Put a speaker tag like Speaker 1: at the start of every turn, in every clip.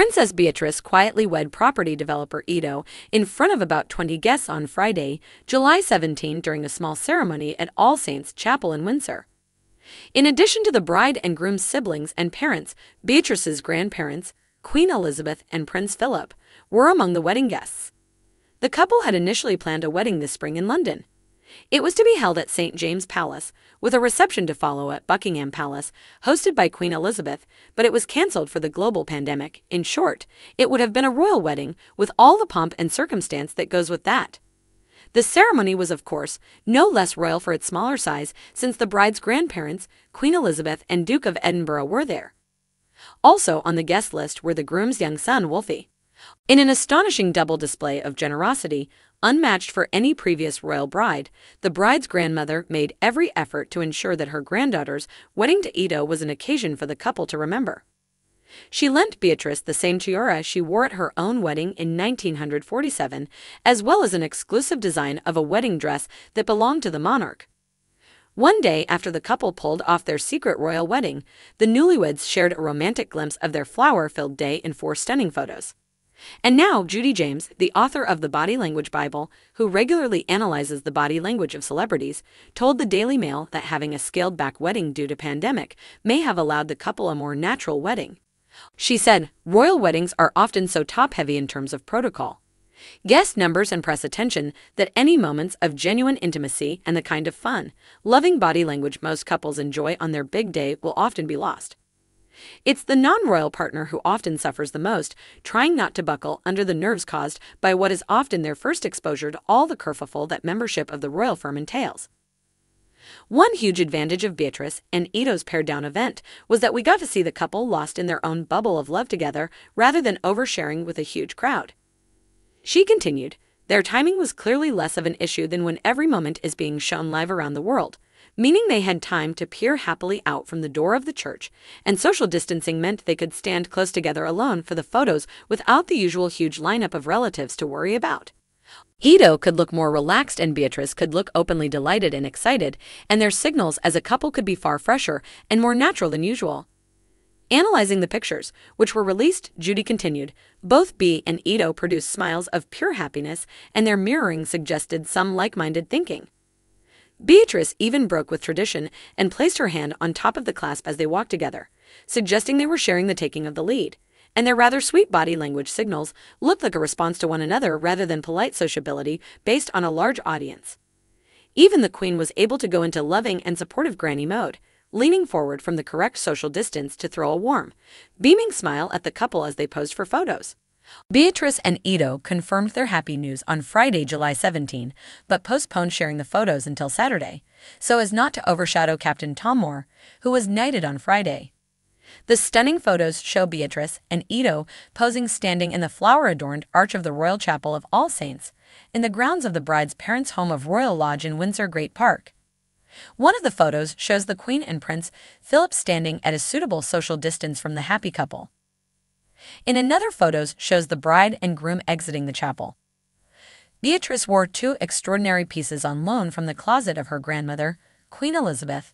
Speaker 1: Princess Beatrice quietly wed property developer Ito in front of about 20 guests on Friday, July 17 during a small ceremony at All Saints Chapel in Windsor. In addition to the bride and groom's siblings and parents, Beatrice's grandparents, Queen Elizabeth and Prince Philip, were among the wedding guests. The couple had initially planned a wedding this spring in London. It was to be held at St. James's Palace, with a reception to follow at Buckingham Palace, hosted by Queen Elizabeth, but it was cancelled for the global pandemic. In short, it would have been a royal wedding with all the pomp and circumstance that goes with that. The ceremony was, of course, no less royal for its smaller size since the bride's grandparents, Queen Elizabeth and Duke of Edinburgh, were there. Also on the guest list were the groom's young son, Wolfe. In an astonishing double display of generosity, Unmatched for any previous royal bride, the bride's grandmother made every effort to ensure that her granddaughter's wedding to Ito was an occasion for the couple to remember. She lent Beatrice the same tiara she wore at her own wedding in 1947, as well as an exclusive design of a wedding dress that belonged to the monarch. One day after the couple pulled off their secret royal wedding, the newlyweds shared a romantic glimpse of their flower filled day in four stunning photos. And now, Judy James, the author of the Body Language Bible, who regularly analyzes the body language of celebrities, told the Daily Mail that having a scaled back wedding due to pandemic may have allowed the couple a more natural wedding. She said, Royal weddings are often so top heavy in terms of protocol. Guest numbers and press attention that any moments of genuine intimacy and the kind of fun, loving body language most couples enjoy on their big day will often be lost. It's the non royal partner who often suffers the most, trying not to buckle under the nerves caused by what is often their first exposure to all the kerfuffle that membership of the royal firm entails. One huge advantage of Beatrice and Ito's pared down event was that we got to see the couple lost in their own bubble of love together rather than oversharing with a huge crowd. She continued, their timing was clearly less of an issue than when every moment is being shown live around the world meaning they had time to peer happily out from the door of the church, and social distancing meant they could stand close together alone for the photos without the usual huge lineup of relatives to worry about. Ito could look more relaxed and Beatrice could look openly delighted and excited, and their signals as a couple could be far fresher and more natural than usual. Analyzing the pictures, which were released, Judy continued, both B and Ito produced smiles of pure happiness, and their mirroring suggested some like-minded thinking. Beatrice even broke with tradition and placed her hand on top of the clasp as they walked together, suggesting they were sharing the taking of the lead, and their rather sweet body language signals looked like a response to one another rather than polite sociability based on a large audience. Even the queen was able to go into loving and supportive granny mode, leaning forward from the correct social distance to throw a warm, beaming smile at the couple as they posed for photos. Beatrice and Ito confirmed their happy news on Friday, July 17, but postponed sharing the photos until Saturday, so as not to overshadow Captain Tommore, who was knighted on Friday. The stunning photos show Beatrice and Ito posing standing in the flower-adorned arch of the Royal Chapel of All Saints, in the grounds of the bride's parents' home of Royal Lodge in Windsor Great Park. One of the photos shows the Queen and Prince Philip standing at a suitable social distance from the happy couple. In another photos shows the bride and groom exiting the chapel. Beatrice wore two extraordinary pieces on loan from the closet of her grandmother, Queen Elizabeth,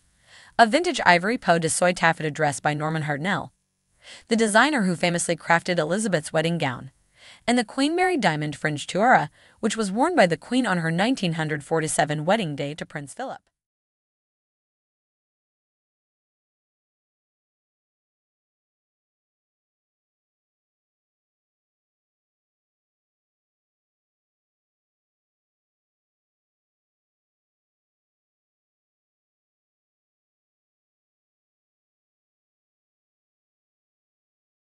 Speaker 1: a vintage ivory po de soie taffeta dress by Norman Hartnell, the designer who famously crafted Elizabeth's wedding gown, and the Queen Mary diamond fringe tiara, which was worn by the Queen on her 1947 wedding day to Prince Philip.